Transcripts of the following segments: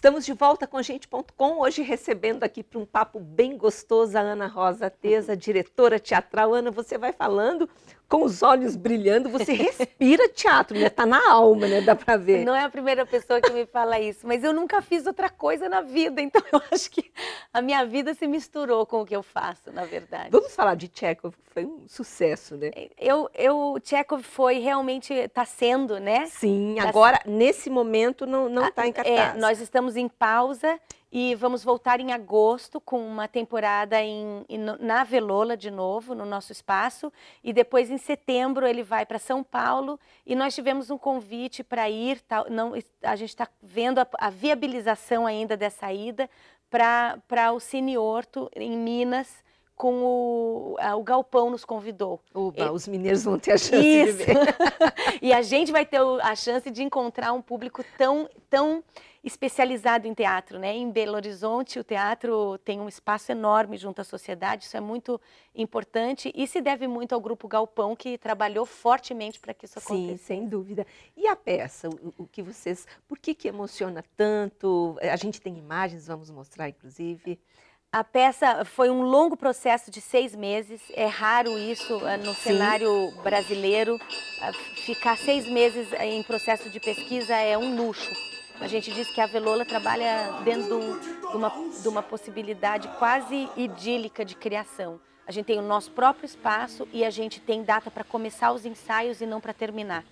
Estamos de volta com gente.com, hoje recebendo aqui para um papo bem gostoso a Ana Rosa Teza, diretora teatral. Ana, você vai falando com os olhos brilhando, você respira teatro, né? Tá na alma, né? Dá pra ver. Não é a primeira pessoa que me fala isso, mas eu nunca fiz outra coisa na vida, então eu acho que a minha vida se misturou com o que eu faço, na verdade. Vamos falar de Chekhov, foi um sucesso, né? Eu, eu Chekhov foi realmente, está sendo, né? Sim, tá agora, se... nesse momento, não, não ah, tá em é, cartaz. É, nós estamos em pausa e vamos voltar em agosto com uma temporada em, em, na Velola de novo, no nosso espaço. E depois em setembro ele vai para São Paulo. E nós tivemos um convite para ir. Tá, não, a gente está vendo a, a, viabilização ainda dessa ida para o Cine Horto, em Minas, com o, a, o Galpão nos convidou. Oba, os mineiros vão ter a chance isso. de ver. e a gente vai ter a chance de encontrar um público tão, tão especializado em teatro, né? Em Belo Horizonte, o teatro tem um espaço enorme junto à sociedade, isso é muito importante e se deve muito ao Grupo Galpão, que trabalhou fortemente para que isso aconteça. Sim, sem dúvida. E a peça, o, o, que vocês... Por que que emociona tanto? A gente tem imagens, vamos mostrar, inclusive. A peça foi um longo processo de seis meses. É raro isso eh, no Sim. cenário brasileiro. Eh, ficar seis meses eh, em processo de pesquisa é um luxo. A gente diz que a Velola trabalha dentro de uma, de uma possibilidade quase idílica de criação. A gente tem o nosso próprio espaço e a gente tem data para começar os ensaios e não para terminar.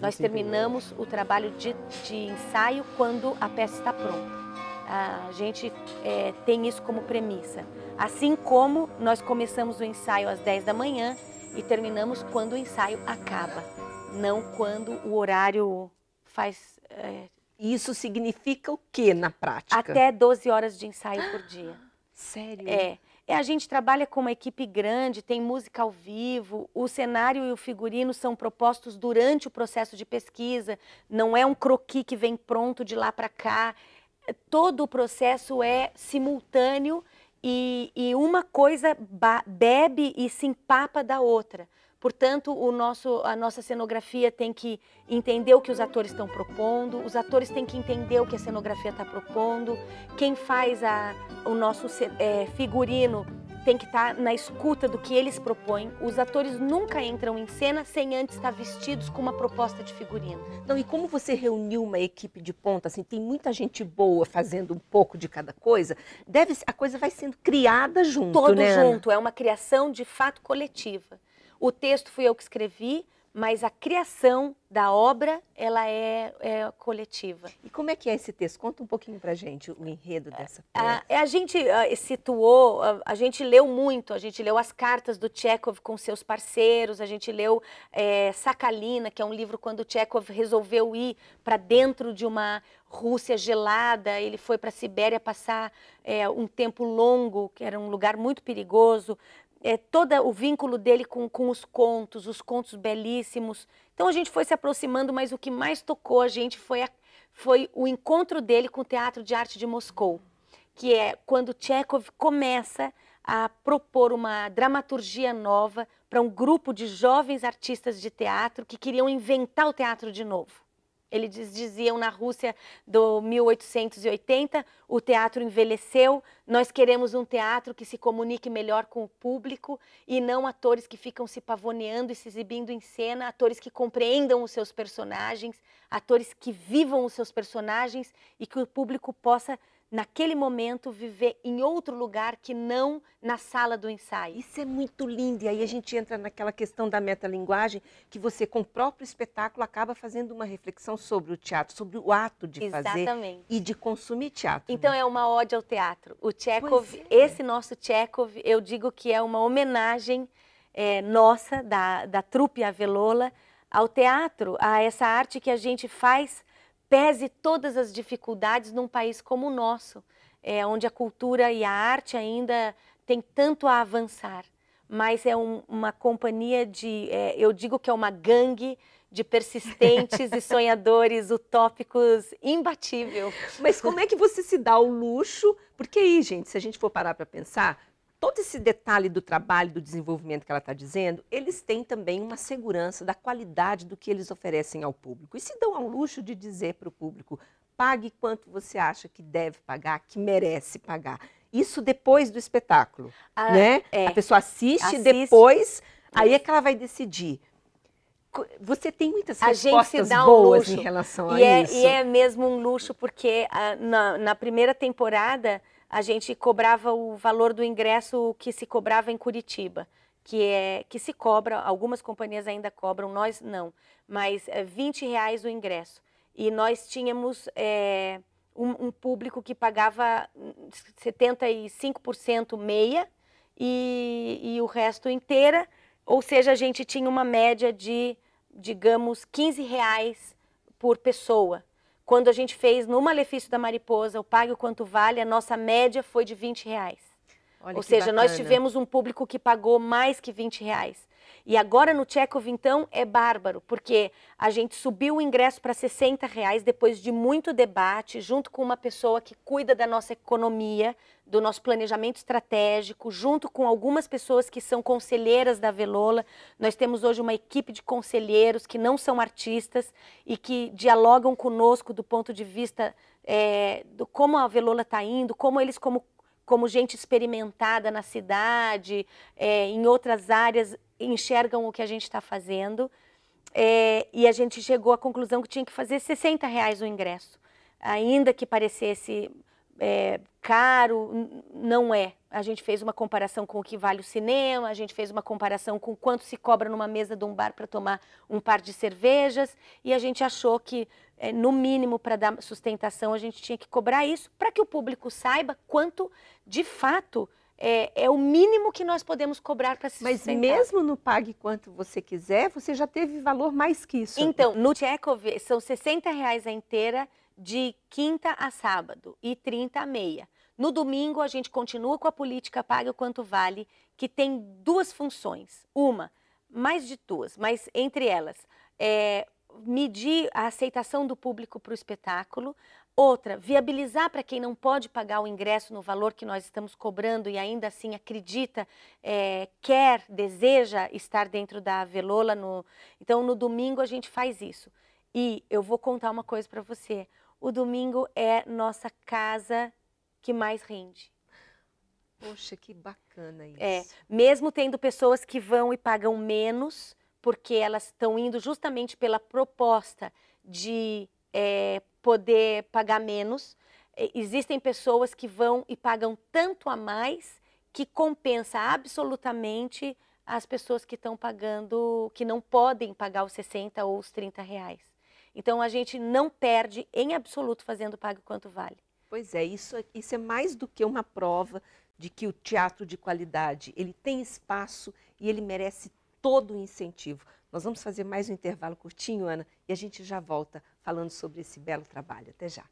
Nós terminamos o trabalho de, de ensaio quando a peça está pronta. A gente é, tem isso como premissa. Assim como nós começamos o ensaio às 10 da manhã e terminamos quando o ensaio acaba, não quando o horário faz. É, isso significa o que na prática? Até 12 horas de ensaio por dia. Sério? É. é. a gente trabalha com uma equipe grande, tem música ao vivo, o cenário e o figurino são propostos durante o processo de pesquisa, não é um croqui que vem pronto de lá para cá, todo o processo é simultâneo e, e uma coisa bebe e se empapa da outra. Portanto, o nosso, a nossa cenografia tem que entender o que os atores estão propondo, os atores têm que entender o que a cenografia está propondo, quem faz a, o nosso é, figurino tem que estar tá na escuta do que eles propõem. Os atores nunca entram em cena sem antes estar tá vestidos com uma proposta de figurino. Não, e como você reuniu uma equipe de ponta, assim, tem muita gente boa fazendo um pouco de cada coisa, deve a coisa vai sendo criada junto, Todo né? junto, é uma criação de fato coletiva. O texto fui eu que escrevi, mas a criação da obra ela é, é, coletiva. E como é que é esse texto? Conta um pouquinho para gente o enredo dessa peça. A, a gente a, ah, situou, a, a, gente leu muito, a gente leu as cartas do Chekhov com seus parceiros, a gente leu é, Sakhalina, que é um livro quando Chekhov resolveu ir para dentro de uma Rússia gelada, ele foi para a Sibéria passar é, um tempo longo, que era um lugar muito perigoso é, todo o vínculo dele com, com os contos, os contos belíssimos. Então a gente foi se aproximando, mas o que mais tocou a gente foi, a, foi o encontro dele com o Teatro de Arte de Moscou, que é quando Chekhov começa a propor uma dramaturgia nova para um grupo de jovens artistas de teatro que queriam inventar o teatro de novo. Eles diziam na Rússia do 1880, o teatro envelheceu, nós queremos um teatro que se comunique melhor com o público e não atores que ficam se pavoneando e se exibindo em cena, atores que compreendam os seus personagens, atores que vivam os seus personagens e que o público possa naquele momento, viver em outro lugar que não na sala do ensaio. Isso é muito lindo. E aí a gente entra naquela questão da metalinguagem, que você, com o próprio espetáculo, acaba fazendo uma reflexão sobre o teatro, sobre o ato de Exatamente. fazer e de consumir teatro. Então né? é uma ode ao teatro. O Chekhov, é. esse nosso Chekhov, eu digo que é uma homenagem é, nossa, da, da trupe Avelola, ao teatro, a essa arte que a gente faz pese todas as dificuldades num país como o nosso, é, onde a cultura e a arte ainda tem tanto a avançar. Mas é um, uma companhia de, é, eu digo que é uma gangue de persistentes e sonhadores utópicos imbatível. Mas como é que você se dá o luxo? Porque aí, gente, se a gente for parar para pensar, todo esse detalhe do trabalho, do desenvolvimento que ela está dizendo, eles têm também uma segurança da qualidade do que eles oferecem ao público. E se dão ao luxo de dizer para o público, pague quanto você acha que deve pagar, que merece pagar. Isso depois do espetáculo, ah, né? É. A pessoa assiste, assiste. depois, aí é que ela vai decidir você tem muitas a respostas um boas luxo. em relação e a é, isso. E é mesmo um luxo, porque ah, na, na, primeira temporada a gente cobrava o valor do ingresso que se cobrava em Curitiba, que é que se cobra, algumas companhias ainda cobram, nós não, mas é eh, 20 reais o ingresso. E nós tínhamos é, um, um, público que pagava 75% hum, meia e, e o resto inteira, ou seja, a gente tinha uma média de, digamos, 15 reais por pessoa quando a gente fez no Malefício da Mariposa, o Pague o Quanto Vale, a nossa média foi de 20 reais. Olha Ou seja, bacana. nós tivemos um público que pagou mais que 20 reais. E agora no Tchekov, então, é bárbaro, porque a gente subiu o ingresso para 60 reais depois de muito debate, junto com uma pessoa que cuida da nossa economia, do nosso planejamento estratégico, junto com algumas pessoas que são conselheiras da Velola. Nós temos hoje uma equipe de conselheiros que não são artistas e que dialogam conosco do ponto de vista é, do como a Velola está indo, como eles como como gente experimentada na cidade, é, em outras áreas, enxergam o que a gente está fazendo. É, e a gente chegou à conclusão que tinha que fazer 60 reais o ingresso. Ainda que parecesse é, caro, não é. A gente fez uma comparação com o que vale o cinema, a gente fez uma comparação com quanto se cobra numa mesa de um bar para tomar um par de cervejas, e a gente achou que, é, no mínimo, para dar sustentação, a gente tinha que cobrar isso para que o público saiba quanto, de fato, é, é, o mínimo que nós podemos cobrar para se Mas sustentar. mesmo no pague quanto você quiser, você já teve valor mais que isso. Então, no Tchekov são 60 reais a inteira de quinta a sábado e 30 a meia. No domingo, a gente continua com a política paga quanto vale, que tem duas funções. Uma, mais de duas, mas entre elas, é, medir a aceitação do público para o espetáculo, Outra, viabilizar para quem não pode pagar o ingresso no valor que nós estamos cobrando e ainda assim acredita, é, quer, deseja estar dentro da velola. No... Então, no domingo a gente faz isso. E eu vou contar uma coisa para você. O domingo é nossa casa que mais rende. Poxa, que bacana isso. É, mesmo tendo pessoas que vão e pagam menos, porque elas estão indo justamente pela proposta de é, poder pagar menos. Existem pessoas que vão e pagam tanto a mais que compensa absolutamente as pessoas que estão pagando, que não podem pagar os 60 ou os 30 reais. Então a gente não perde em absoluto fazendo pago quanto vale. Pois é, isso, é, isso é mais do que uma prova de que o teatro de qualidade ele tem espaço e ele merece todo o incentivo. Nós vamos fazer mais um intervalo curtinho, Ana, e a gente já volta falando sobre esse belo trabalho. Até já.